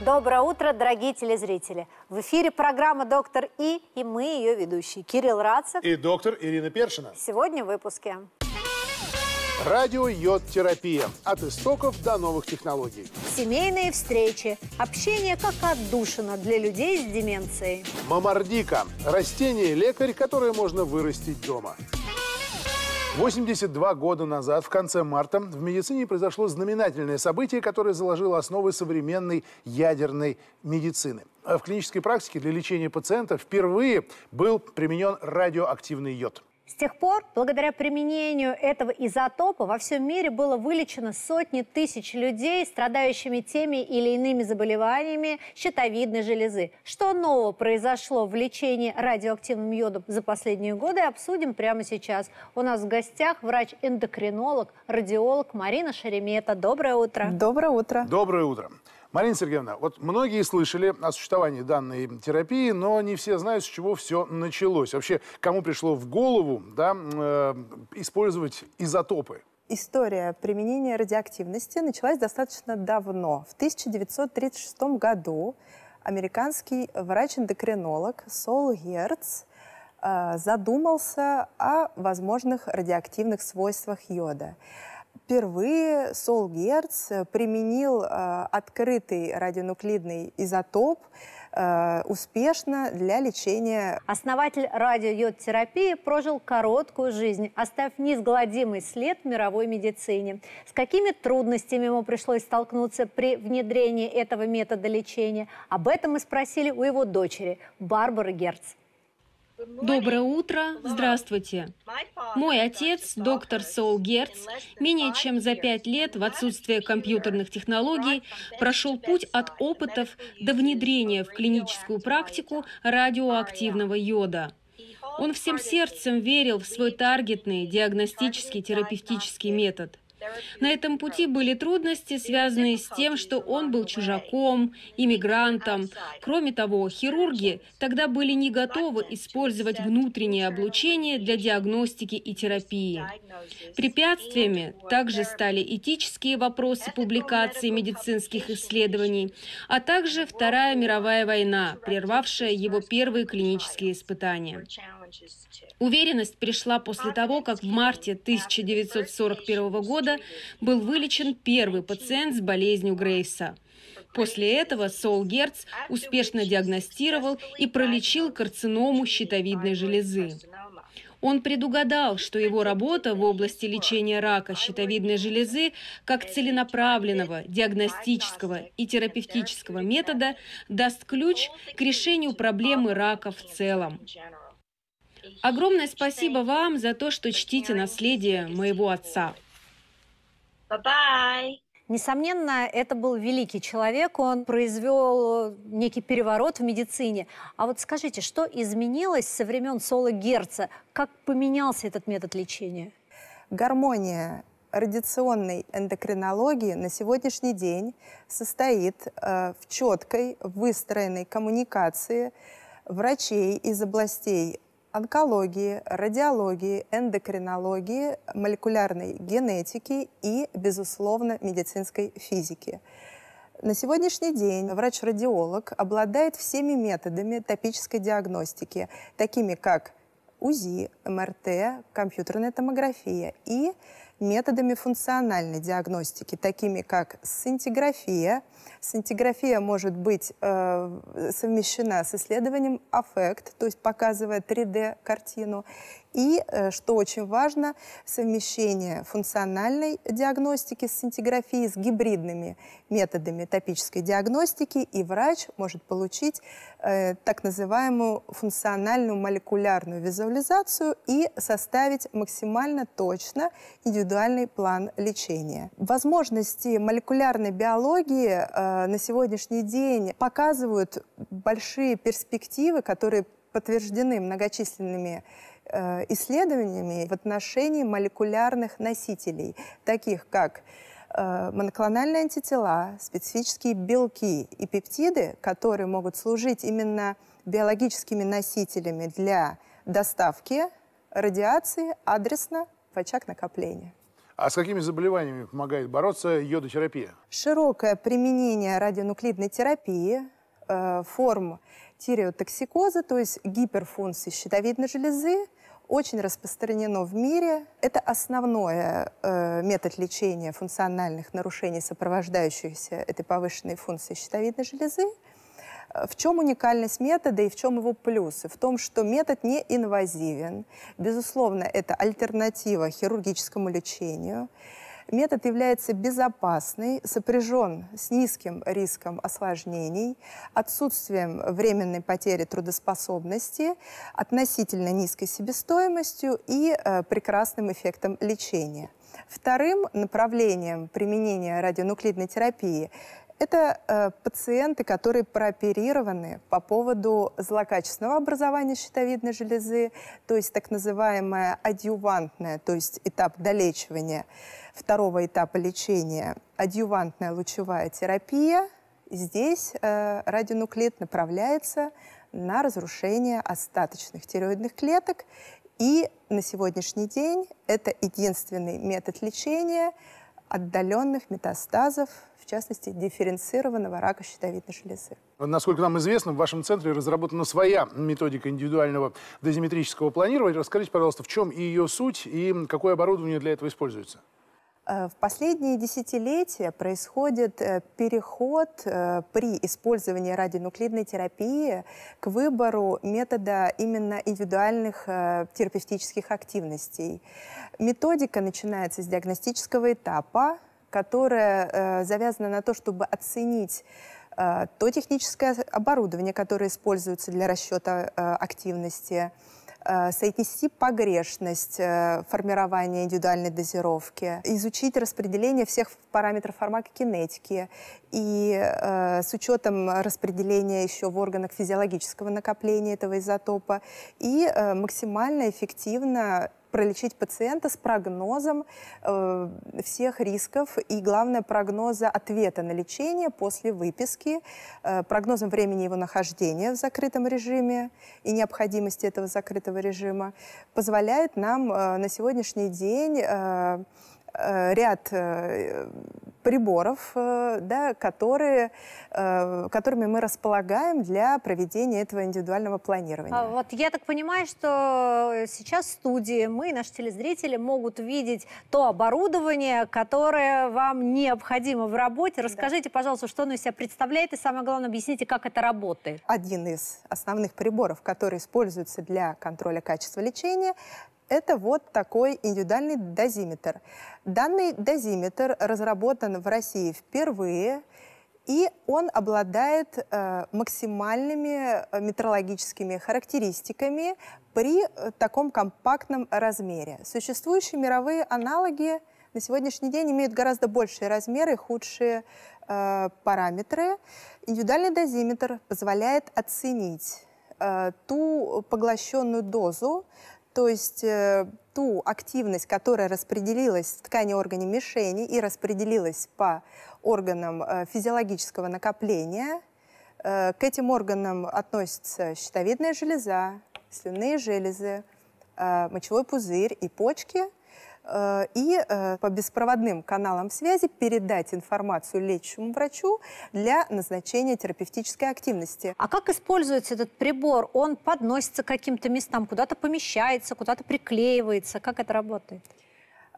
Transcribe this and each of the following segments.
Доброе утро, дорогие телезрители. В эфире программа «Доктор И» и мы ее ведущие Кирилл Рацик и доктор Ирина Першина. Сегодня в выпуске. Радио йод-терапия. От истоков до новых технологий. Семейные встречи. Общение как отдушина для людей с деменцией. Мамардика. Растение-лекарь, которое можно вырастить дома. 82 года назад, в конце марта, в медицине произошло знаменательное событие, которое заложило основы современной ядерной медицины. А в клинической практике для лечения пациентов впервые был применен радиоактивный йод. С тех пор, благодаря применению этого изотопа, во всем мире было вылечено сотни тысяч людей, страдающими теми или иными заболеваниями щитовидной железы. Что нового произошло в лечении радиоактивным йодом за последние годы, обсудим прямо сейчас. У нас в гостях врач-эндокринолог, радиолог Марина Шеремета. Доброе утро. Доброе утро. Доброе утро. Марина Сергеевна, вот многие слышали о существовании данной терапии, но не все знают, с чего все началось. Вообще, кому пришло в голову да, э, использовать изотопы? История применения радиоактивности началась достаточно давно. В 1936 году американский врач-эндокринолог Сол Герц э, задумался о возможных радиоактивных свойствах йода впервые Сол Герц э, применил э, открытый радионуклидный изотоп э, успешно для лечения. Основатель радио йод терапии прожил короткую жизнь, оставив неизгладимый след в мировой медицине. С какими трудностями ему пришлось столкнуться при внедрении этого метода лечения? Об этом мы спросили у его дочери Барбары Герц. Доброе утро, здравствуйте. Мой отец, доктор Сол Герц, менее чем за пять лет в отсутствие компьютерных технологий прошел путь от опытов до внедрения в клиническую практику радиоактивного йода. Он всем сердцем верил в свой таргетный диагностический терапевтический метод. На этом пути были трудности, связанные с тем, что он был чужаком, иммигрантом. Кроме того, хирурги тогда были не готовы использовать внутреннее облучение для диагностики и терапии. Препятствиями также стали этические вопросы публикации медицинских исследований, а также Вторая мировая война, прервавшая его первые клинические испытания. Уверенность пришла после того, как в марте 1941 года был вылечен первый пациент с болезнью Грейса. После этого Сол Герц успешно диагностировал и пролечил карциному щитовидной железы. Он предугадал, что его работа в области лечения рака щитовидной железы как целенаправленного диагностического и терапевтического метода даст ключ к решению проблемы рака в целом. Огромное спасибо вам за то, что чтите наследие моего отца. Bye-bye. Несомненно, это был великий человек, он произвел некий переворот в медицине. А вот скажите, что изменилось со времен Соло Герца? Как поменялся этот метод лечения? Гармония радиационной эндокринологии на сегодняшний день состоит э, в четкой, выстроенной коммуникации врачей из областей онкологии, радиологии, эндокринологии, молекулярной генетики и, безусловно, медицинской физики. На сегодняшний день врач-радиолог обладает всеми методами топической диагностики, такими как УЗИ, МРТ, компьютерная томография и методами функциональной диагностики, такими как синтеграфия. Синтеграфия может быть э, совмещена с исследованием аффект, то есть показывая 3D-картину. И, э, что очень важно, совмещение функциональной диагностики с синтеграфией с гибридными методами топической диагностики, и врач может получить э, так называемую функциональную молекулярную визуализацию и составить максимально точно индивидуальную индивидуальный план лечения. Возможности молекулярной биологии э, на сегодняшний день показывают большие перспективы, которые подтверждены многочисленными э, исследованиями в отношении молекулярных носителей, таких как э, моноклональные антитела, специфические белки и пептиды, которые могут служить именно биологическими носителями для доставки радиации адресно в очаг накопления. А с какими заболеваниями помогает бороться йодотерапия? Широкое применение радионуклидной терапии, э, форм тиреотоксикоза, то есть гиперфункции щитовидной железы, очень распространено в мире. Это основной э, метод лечения функциональных нарушений, сопровождающихся этой повышенной функцией щитовидной железы. В чем уникальность метода и в чем его плюсы? В том, что метод не инвазивен. Безусловно, это альтернатива хирургическому лечению. Метод является безопасный, сопряжен с низким риском осложнений, отсутствием временной потери трудоспособности, относительно низкой себестоимостью и э, прекрасным эффектом лечения. Вторым направлением применения радионуклидной терапии это э, пациенты, которые прооперированы по поводу злокачественного образования щитовидной железы, то есть так называемая адъювантное, то есть этап долечивания второго этапа лечения, адъювантная лучевая терапия. Здесь э, радионуклид направляется на разрушение остаточных тиреоидных клеток. И на сегодняшний день это единственный метод лечения – отдаленных метастазов, в частности, дифференцированного рака щитовидной железы. Насколько нам известно, в вашем центре разработана своя методика индивидуального дозиметрического планирования. Расскажите, пожалуйста, в чем ее суть и какое оборудование для этого используется? Э, в последние десятилетия происходит э, переход э, при использовании радионуклидной терапии к выбору метода именно индивидуальных терапевтических активностей. Методика начинается с диагностического этапа, которая завязана на то, чтобы оценить то техническое оборудование, которое используется для расчета активности, Э, соотнести погрешность э, формирования индивидуальной дозировки, изучить распределение всех параметров фармакокинетики и э, с учетом распределения еще в органах физиологического накопления этого изотопа и максимально эффективно пролечить пациента с прогнозом э, всех рисков и, главное, прогноза ответа на лечение после выписки, э, прогнозом времени его нахождения в закрытом режиме и необходимости этого закрытого режима, позволяет нам э, на сегодняшний день э, Э, ряд э, приборов, э, да, которые, которыми мы располагаем для проведения этого индивидуального планирования. А вот я так понимаю, что сейчас в студии мы, наши телезрители, могут видеть то оборудование, которое вам необходимо в работе. Расскажите, да. пожалуйста, что оно из себя представляет и, самое главное, объясните, как это работает. Один из основных приборов, который используется для контроля качества лечения, это вот такой индивидуальный дозиметр. Данный дозиметр разработан в России впервые, и он обладает э, максимальными э, метрологическими характеристиками при э, таком компактном размере. Существующие мировые аналоги на сегодняшний день имеют гораздо большие размеры, худшие э, параметры. Индивидуальный дозиметр позволяет оценить э, ту поглощенную дозу, то есть э, ту активность, которая распределилась в ткани органе мишени и распределилась по органам э, физиологического накопления. Э, к этим органам относятся щитовидная железа, слюнные железы, э, мочевой пузырь и почки – Э, и э, по беспроводным каналам связи передать информацию лечащему врачу для назначения терапевтической активности. А как используется этот прибор? Он подносится к каким-то местам, куда-то помещается, куда-то приклеивается. Как это работает?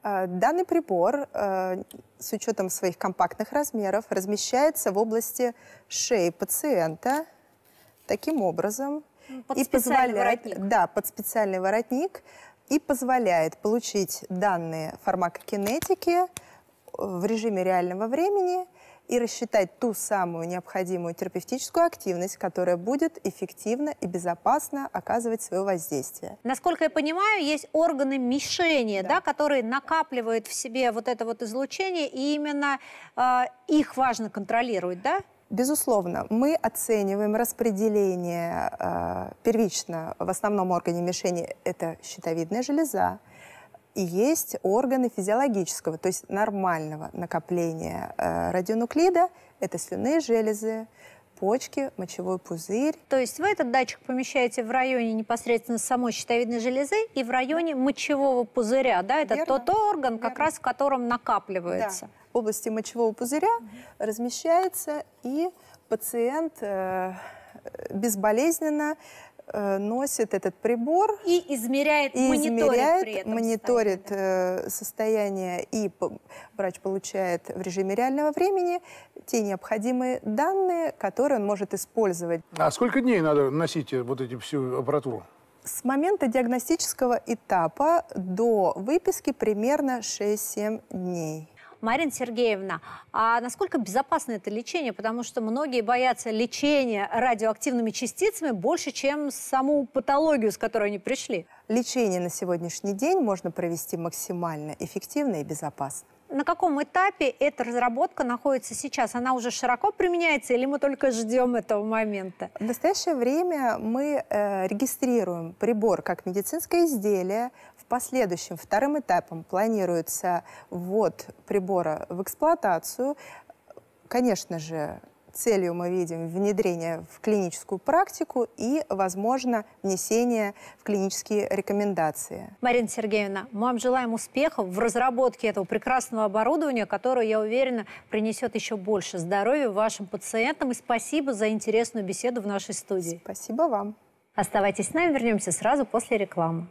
Э, данный прибор с учетом своих компактных размеров размещается в области шеи пациента таким образом. Под и позволяет, воротник. Да, под специальный воротник и позволяет получить данные фармакокинетики э, в режиме реального времени и рассчитать ту самую необходимую терапевтическую активность, которая будет эффективно и безопасно оказывать свое воздействие. Насколько я понимаю, есть органы мишения, да. Да, которые накапливают в себе вот это вот излучение, и именно э, их важно контролировать, да? Безусловно, мы оцениваем распределение э, первично в основном органе мишени это щитовидная железа, и есть органы физиологического, то есть нормального накопления э, радионуклида, это слюнные железы, почки, мочевой пузырь. То есть вы этот датчик помещаете в районе непосредственно самой щитовидной железы и в районе мочевого пузыря, да? Это Верно. тот орган, Верно. как раз в котором накапливается. Да области мочевого пузыря размещается, и пациент э, безболезненно э, носит этот прибор и измеряет, и мониторит, измеряет, при этом мониторит э, состояние, и врач получает в режиме реального времени те необходимые данные, которые он может использовать. А сколько дней надо носить вот эти всю аппаратуру? С момента диагностического этапа до выписки примерно 6-7 дней. Марина Сергеевна, а насколько безопасно это лечение? Потому что многие боятся лечения радиоактивными частицами больше, чем саму патологию, с которой они пришли. Лечение на сегодняшний день можно провести максимально эффективно и безопасно на каком этапе эта разработка находится сейчас? Она уже широко применяется или мы только ждем этого момента? В настоящее время мы э, регистрируем прибор как медицинское изделие в последующем вторым этапом планируется ввод прибора в эксплуатацию. Конечно же, целью мы видим внедрение в клиническую практику и, возможно, внесение в клинические рекомендации. Марина Сергеевна, мы вам желаем успехов в разработке этого прекрасного оборудования, которое, я уверена, принесет еще больше здоровья вашим пациентам. И спасибо за интересную беседу в нашей студии. Спасибо вам. Оставайтесь с нами, вернемся сразу после рекламы.